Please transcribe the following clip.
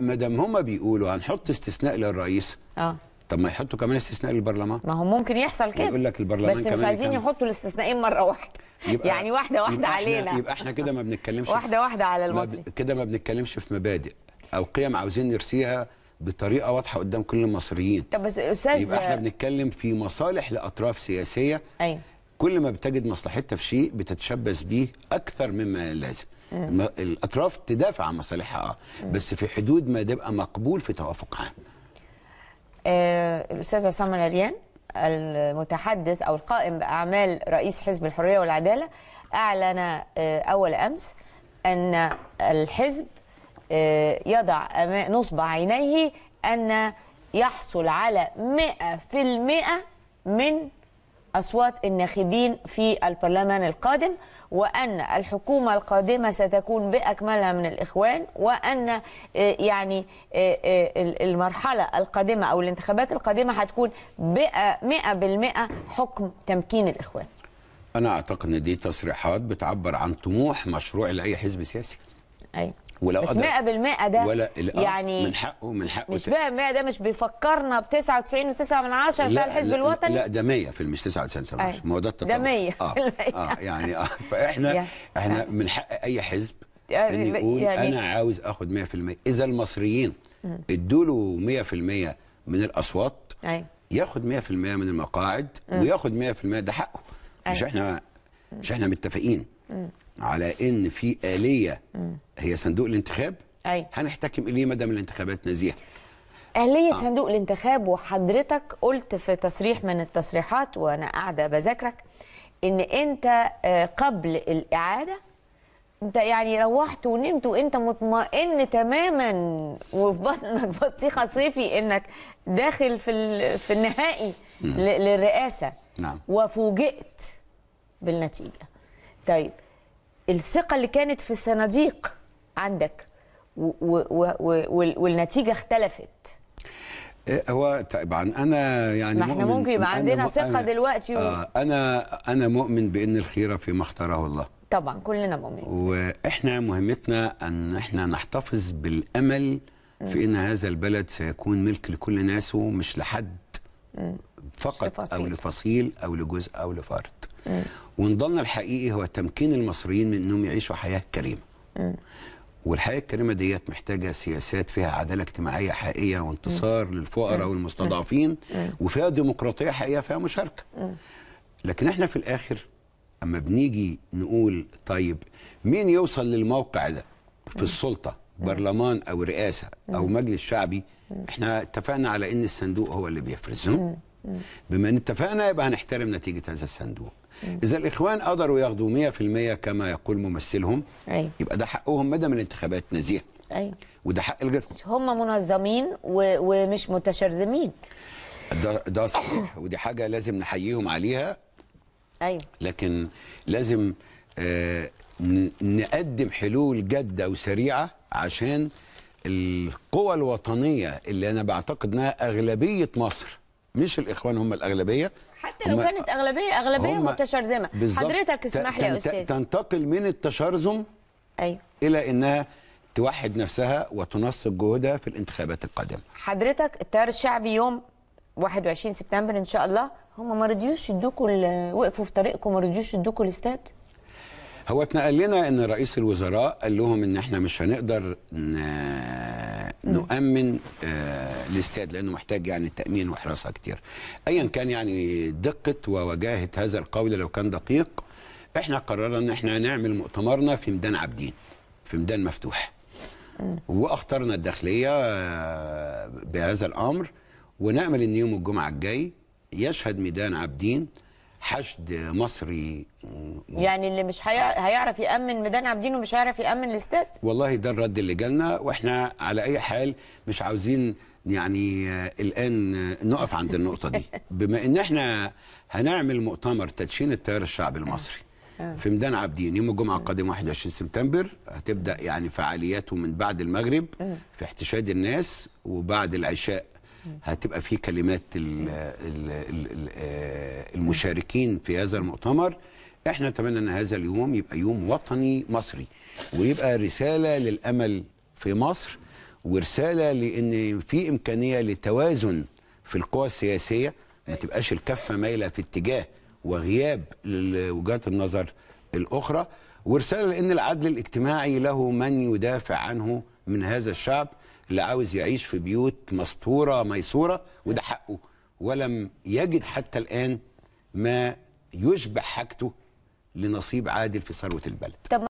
ما دام هم بيقولوا هنحط استثناء للرئيس اه طب ما يحطوا كمان استثناء للبرلمان ما هو ممكن يحصل كده يقول لك البرلمان بس مش عايزين يحطوا الاستثناءين مره واحده يعني واحده واحده يبقى علينا احنا يبقى احنا كده ما بنتكلمش واحده واحده على المصري كده ما بنتكلمش في مبادئ او قيم عاوزين نرسيها بطريقه واضحه قدام كل المصريين طب بس استاذ يبقى احنا بنتكلم في مصالح لاطراف سياسيه ايوه كل ما بتجد مصلحتها في شيء بتتشبث بيه اكثر مما لازم إيه. الاطراف تدافع عن مصالحها آه. إيه. بس في حدود ما يبقى مقبول في توافق عام إيه، الاستاذ عصام العريان المتحدث او القائم باعمال رئيس حزب الحريه والعداله اعلن آه، اول امس ان الحزب آه، يضع نصب عينيه ان يحصل على 100% من أصوات الناخبين في البرلمان القادم وأن الحكومة القادمة ستكون بأكملها من الإخوان وأن آه، يعني آه، آه، المرحلة القادمة أو الانتخابات القادمة هتكون 100% حكم تمكين الإخوان أنا أعتقد أن دي تصريحات بتعبر عن طموح مشروع لأي حزب سياسي أيوة ولو بس 100 ده ولا آه، يعني من حقه من حقه مش 100 ده مش بيفكرنا ب 99 و9 من 10 بتاع الحزب الوطني لا ده 100 في مش 99 أيوة. ما هو ده التطور ده 100 اه, آه يعني اه فاحنا احنا من حق اي حزب ان يعني يقول يعني انا عاوز اخد 100% اذا المصريين ادوا له 100% من الاصوات أيوة. ياخد 100% من المقاعد وياخد 100% ده حقه مش أيوة. احنا مش احنا متفقين على ان في اليه هي صندوق الانتخاب أي. هنحتكم اليه دام الانتخابات نزيهه آلية آه. صندوق الانتخاب وحضرتك قلت في تصريح من التصريحات وأنا قاعدة بذاكرك إن أنت آه، قبل الإعادة أنت يعني روحت ونمت وأنت مطمئن تماما وفي بطنك بطيخة صيفي إنك داخل في في النهائي للرئاسة نعم وفوجئت بالنتيجة طيب الثقه اللي كانت في الصناديق عندك والنتيجه اختلفت إيه، هو طبعا انا يعني ما احنا مؤمن ممكن يبقى عندنا ثقه دلوقتي و... آه انا انا مؤمن بان الخيره فيما اختاره الله طبعا كلنا مؤمنين واحنا مهمتنا ان احنا نحتفظ بالامل في ان هذا البلد سيكون ملك لكل ناسه مش لحد فقط لفصيل. او لفصيل او لجزء او لفرد ونضالنا الحقيقي هو تمكين المصريين من انهم يعيشوا حياه كريمه والحياه الكريمه ديت محتاجه سياسات فيها عداله اجتماعيه حقيقيه وانتصار للفقراء والمستضعفين وفيها ديمقراطيه حقيقيه فيها مشاركه لكن احنا في الاخر اما بنيجي نقول طيب مين يوصل للموقع ده في السلطه برلمان او رئاسه او مجلس شعبي احنا اتفقنا على ان الصندوق هو اللي بيفرزهم بما ان اتفقنا يبقى هنحترم نتيجه هذا الصندوق اذا الاخوان قدروا ياخدوا 100% كما يقول ممثلهم أيوة. يبقى ده حقهم مدى من الانتخابات نزيه ايوه وده حق الغير هم منظمين و... ومش متشرذمين ده ده صحيح ودي حاجه لازم نحييهم عليها ايوه لكن لازم آه نقدم حلول جاده وسريعه عشان القوى الوطنيه اللي انا بعتقد انها اغلبيه مصر مش الاخوان هم الاغلبيه حتى لو كانت اغلبيه اغلبيه متشرذمه حضرتك اسمح لي يا استاذ تنتقل من التشرذم ايوه الى انها توحد نفسها وتنسق جهودها في الانتخابات القادمه حضرتك التيار الشعبي يوم 21 سبتمبر ان شاء الله هم ما رضيوش يدوكوا وقفوا في طريقكم ما رضيوش يدوكوا الاستاد هو اتنقل لنا ان رئيس الوزراء قال لهم ان احنا مش هنقدر نؤمن آه، الاستاد لانه محتاج يعني تامين وحراسه كتير ايا كان يعني دقه ووجاهه هذا القول لو كان دقيق احنا قررنا ان احنا نعمل مؤتمرنا في ميدان عابدين في ميدان مفتوح واخترنا الداخليه آه، بهذا الامر ونامل ان يوم الجمعه الجاي يشهد ميدان عابدين حشد مصري يعني اللي مش هي... هيعرف يامن ميدان عابدين ومش هيعرف يامن الاستاد والله ده الرد اللي جالنا واحنا على اي حال مش عاوزين يعني الان نقف عند النقطه دي بما ان احنا هنعمل مؤتمر تدشين التيار الشعبي المصري آه. في ميدان عابدين يوم الجمعه القادم 21 سبتمبر هتبدا يعني فعالياته من بعد المغرب آه. في احتشاد الناس وبعد العشاء هتبقى في كلمات الـ الـ الـ آه، المشاركين في هذا المؤتمر احنا نتمنى ان هذا اليوم يبقى يوم وطني مصري ويبقى رساله للامل في مصر ورساله لان في امكانيه لتوازن في القوى السياسيه ما تبقاش الكفه مايله في اتجاه وغياب وجهات النظر الاخرى ورساله لان العدل الاجتماعي له من يدافع عنه من هذا الشعب اللي عاوز يعيش في بيوت مستوره ميسوره وده حقه ولم يجد حتى الان ما يشبع حاجته لنصيب عادل في ثروه البلد